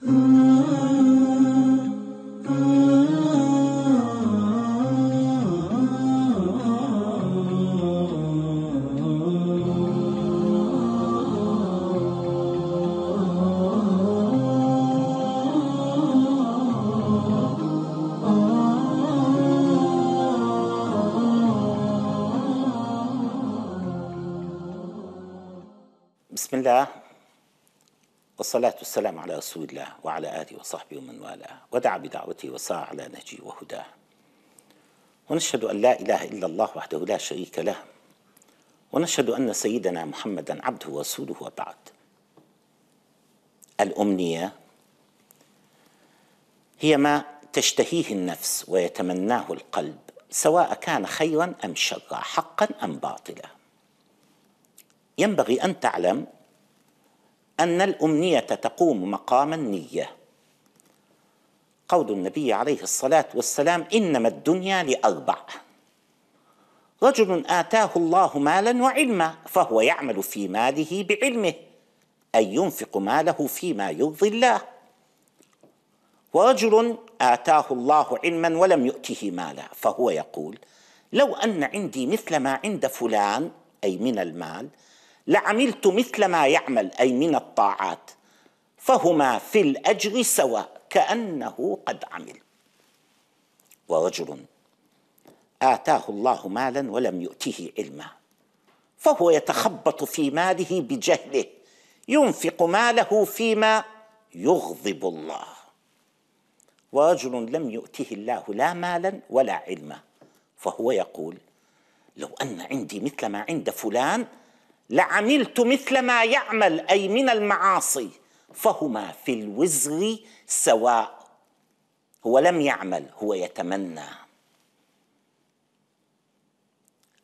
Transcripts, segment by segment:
بسم الله والصلاة والسلام على رسول الله وعلى آله وصحبه ومن والاه ودعا بدعوته وسعى على نهجه وهداه ونشهد أن لا إله إلا الله وحده لا شريك له ونشهد أن سيدنا محمدا عبده ورسوله وبعد الأمنية هي ما تشتهيه النفس ويتمناه القلب سواء كان خيرا أم شرا حقا أم باطلا ينبغي أن تعلم أن الأمنية تقوم مقام النية قول النبي عليه الصلاة والسلام إنما الدنيا لأربع رجل آتاه الله مالا وعلما فهو يعمل في ماله بعلمه أي ينفق ماله فيما يرضي الله ورجل آتاه الله علما ولم يؤته مالا فهو يقول لو أن عندي مثل ما عند فلان أي من المال لعملت مثل ما يعمل أي من الطاعات فهما في الأجر سواء كأنه قد عمل ورجل آتاه الله مالا ولم يؤته علما فهو يتخبط في ماله بجهله ينفق ماله فيما يغضب الله ورجل لم يؤته الله لا مالا ولا علما فهو يقول لو أن عندي مثل ما عند فلان لعملت مثل ما يعمل أي من المعاصي فهما في الوزر سواء هو لم يعمل هو يتمنى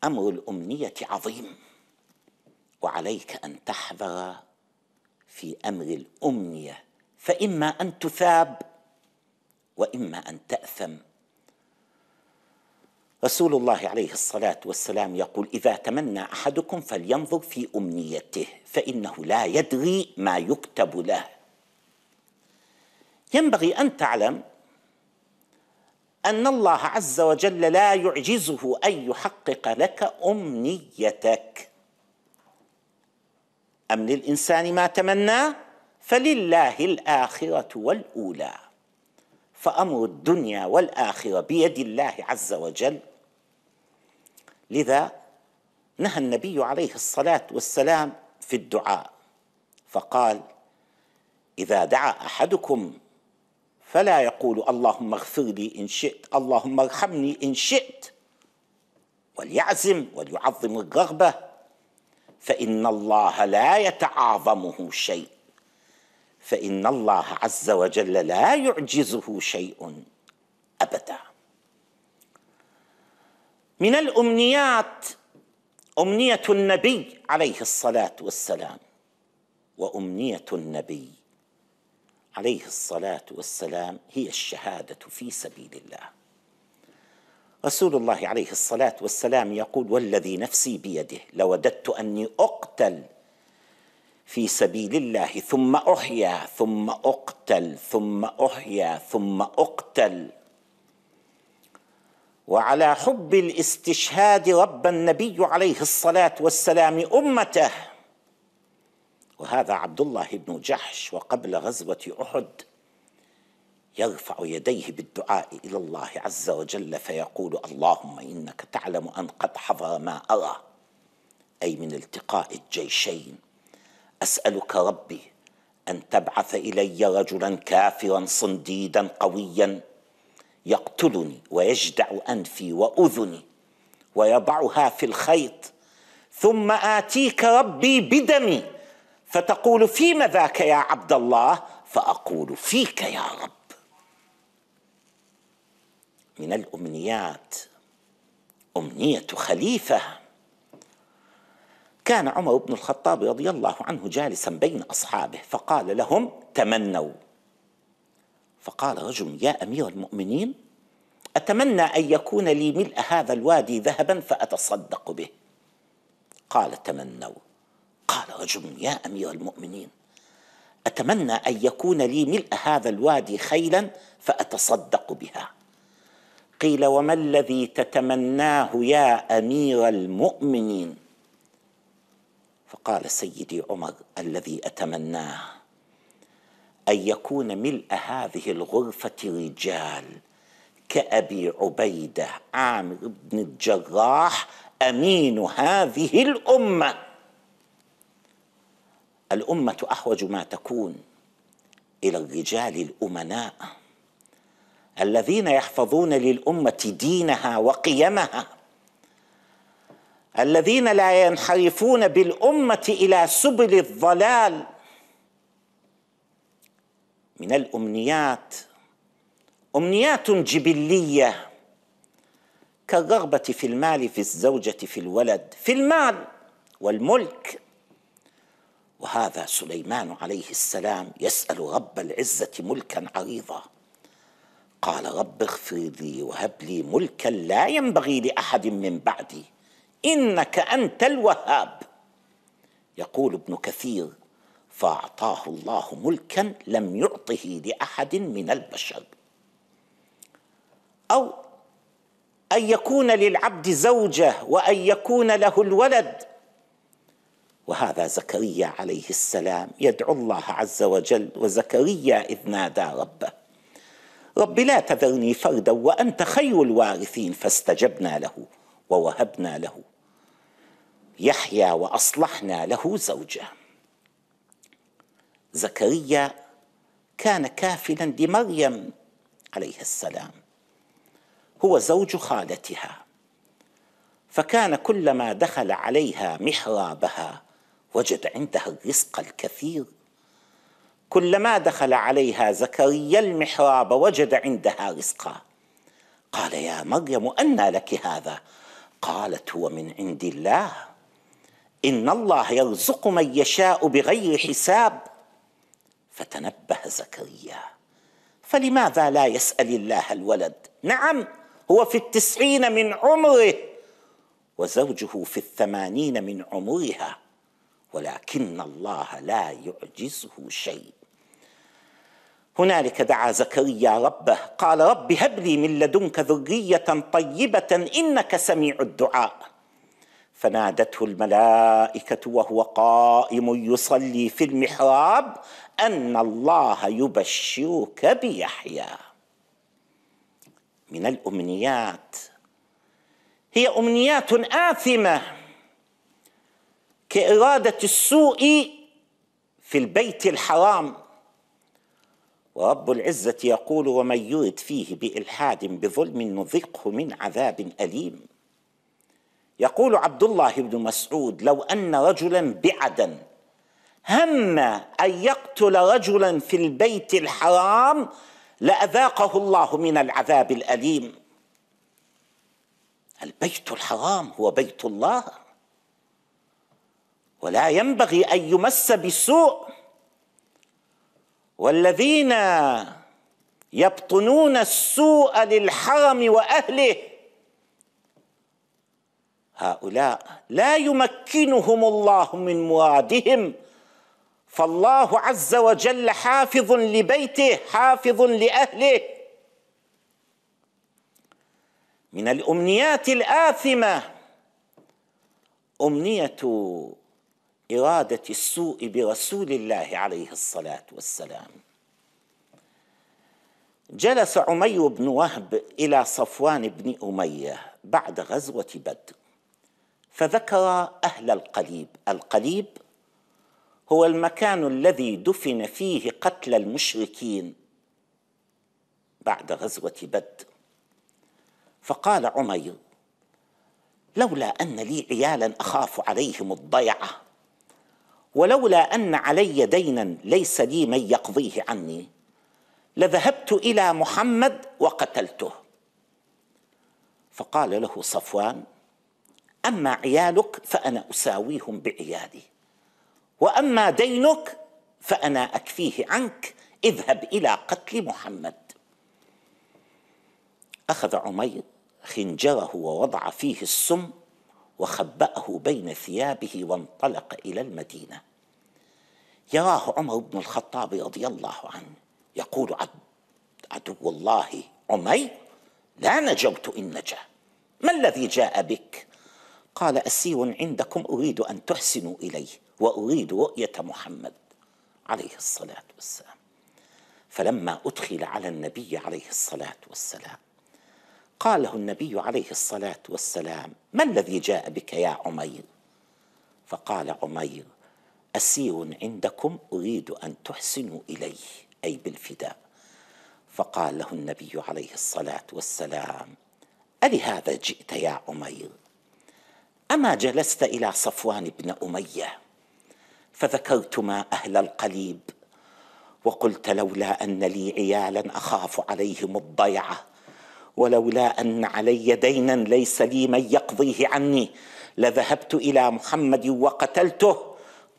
أمر الأمنية عظيم وعليك أن تحذر في أمر الأمنية فإما أن تثاب وإما أن تأثم رسول الله عليه الصلاة والسلام يقول إذا تمنى أحدكم فلينظر في أمنيته فإنه لا يدري ما يكتب له ينبغي أن تعلم أن الله عز وجل لا يعجزه أن يحقق لك أمنيتك أم للإنسان ما تمناه فلله الآخرة والأولى فامر الدنيا والاخره بيد الله عز وجل لذا نهى النبي عليه الصلاه والسلام في الدعاء فقال اذا دعا احدكم فلا يقول اللهم اغفر لي ان شئت اللهم ارحمني ان شئت وليعزم وليعظم الرغبه فان الله لا يتعاظمه شيء فان الله عز وجل لا يعجزه شيء ابدا من الامنيات امنيه النبي عليه الصلاه والسلام وامنيه النبي عليه الصلاه والسلام هي الشهاده في سبيل الله رسول الله عليه الصلاه والسلام يقول والذي نفسي بيده لوددت اني اقتل في سبيل الله ثم احيا ثم اقتل ثم احيا ثم اقتل وعلى حب الاستشهاد رب النبي عليه الصلاه والسلام امته وهذا عبد الله بن جحش وقبل غزوه احد يرفع يديه بالدعاء الى الله عز وجل فيقول اللهم انك تعلم ان قد حضر ما ارى اي من التقاء الجيشين اسالك ربي ان تبعث الي رجلا كافرا صنديدا قويا يقتلني ويجدع انفي واذني ويضعها في الخيط ثم اتيك ربي بدمي فتقول فيم ذاك يا عبد الله فاقول فيك يا رب من الامنيات امنيه خليفه كان عمر بن الخطاب رضي الله عنه جالسا بين أصحابه فقال لهم تمنوا فقال رجل يا أمير المؤمنين أتمنى أن يكون لي ملء هذا الوادي ذهبا فأتصدق به قال تمنوا قال رجل يا أمير المؤمنين أتمنى أن يكون لي ملء هذا الوادي خيلا فأتصدق بها قيل وما الذي تتمناه يا أمير المؤمنين فقال سيدي عمر الذي اتمناه ان يكون ملء هذه الغرفه رجال كابي عبيده عامر بن الجراح امين هذه الامه الامه احوج ما تكون الى الرجال الامناء الذين يحفظون للامه دينها وقيمها الذين لا ينحرفون بالامه الى سبل الضلال من الامنيات امنيات جبليه كالرغبه في المال في الزوجه في الولد في المال والملك وهذا سليمان عليه السلام يسال رب العزه ملكا عريضا قال رب اغفر لي وهب لي ملكا لا ينبغي لاحد من بعدي انك انت الوهاب يقول ابن كثير فاعطاه الله ملكا لم يعطه لاحد من البشر او ان يكون للعبد زوجه وان يكون له الولد وهذا زكريا عليه السلام يدعو الله عز وجل وزكريا اذ نادى ربه رب لا تذرني فردا وانت خير الوارثين فاستجبنا له ووهبنا له يحيى واصلحنا له زوجه زكريا كان كافلا لمريم عليه السلام هو زوج خالتها فكان كلما دخل عليها محرابها وجد عندها الرزق الكثير كلما دخل عليها زكريا المحراب وجد عندها رزقا قال يا مريم انى لك هذا قالت هو من عند الله ان الله يرزق من يشاء بغير حساب فتنبه زكريا فلماذا لا يسال الله الولد نعم هو في التسعين من عمره وزوجه في الثمانين من عمرها ولكن الله لا يعجزه شيء هنالك دعا زكريا ربه قال رب هب لي من لدنك ذريه طيبه انك سميع الدعاء فنادته الملائكه وهو قائم يصلي في المحراب ان الله يبشرك بيحيى من الامنيات هي امنيات اثمه كاراده السوء في البيت الحرام ورب العزه يقول ومن يرد فيه بالحاد بظلم نذقه من عذاب اليم يقول عبد الله بن مسعود لو ان رجلا بعدا هم ان يقتل رجلا في البيت الحرام لاذاقه الله من العذاب الاليم البيت الحرام هو بيت الله ولا ينبغي ان يمس بسوء والذين يبطنون السوء للحرم واهله هؤلاء لا يمكنهم الله من مرادهم فالله عز وجل حافظ لبيته حافظ لاهله من الامنيات الاثمه امنيه اراده السوء برسول الله عليه الصلاه والسلام جلس عمير بن وهب الى صفوان بن اميه بعد غزوه بدر فذكر أهل القليب القليب هو المكان الذي دفن فيه قتل المشركين بعد غزوة بد فقال عمير لولا أن لي عيالا أخاف عليهم الضيعة ولولا أن علي دينا ليس لي من يقضيه عني لذهبت إلى محمد وقتلته فقال له صفوان أما عيالك فأنا أساويهم بعيالي وأما دينك فأنا أكفيه عنك اذهب إلى قتل محمد أخذ عمير خنجره ووضع فيه السم وخبأه بين ثيابه وانطلق إلى المدينة يراه عمر بن الخطاب رضي الله عنه يقول عدو الله عمير لا نجوت إن نجا ما الذي جاء بك قال أسير عندكم أريد أن تحسنوا إليه وأريد رؤية محمد عليه الصلاة والسلام فلما أدخل على النبي عليه الصلاة والسلام قاله النبي عليه الصلاة والسلام ما الذي جاء بك يا عمير فقال عمير أسير عندكم أريد أن تحسنوا إليه أي بالفداء فقال له النبي عليه الصلاة والسلام ألهذا جئت يا عمير أما جلست إلى صفوان بن أمية فذكرتما أهل القليب وقلت لولا أن لي عيالا أخاف عليهم الضيعة ولولا أن علي دينا ليس لي من يقضيه عني لذهبت إلى محمد وقتلته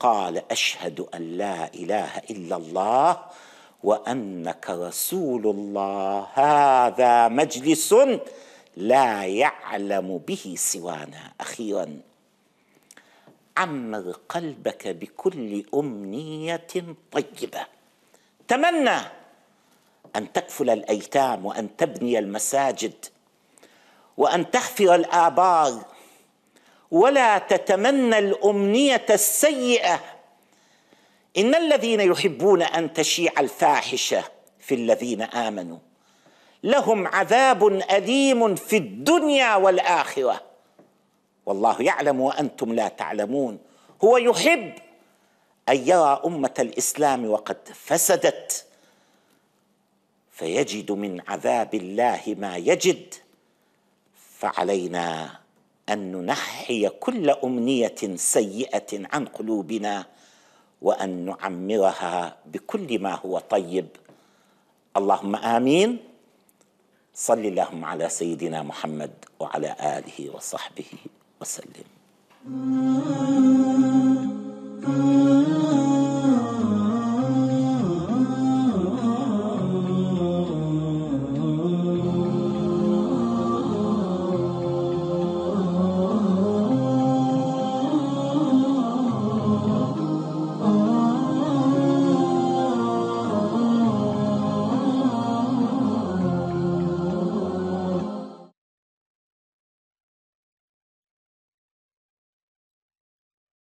قال أشهد أن لا إله إلا الله وأنك رسول الله هذا مجلس لا يعلم به سوانا اخيرا عمر قلبك بكل امنيه طيبه تمنى ان تكفل الايتام وان تبني المساجد وان تحفر الابار ولا تتمنى الامنيه السيئه ان الذين يحبون ان تشيع الفاحشه في الذين امنوا لهم عذاب أليم في الدنيا والآخرة والله يعلم وأنتم لا تعلمون هو يحب أن يرى أمة الإسلام وقد فسدت فيجد من عذاب الله ما يجد فعلينا أن ننحي كل أمنية سيئة عن قلوبنا وأن نعمرها بكل ما هو طيب اللهم آمين صل اللهم على سيدنا محمد وعلى آله وصحبه وسلم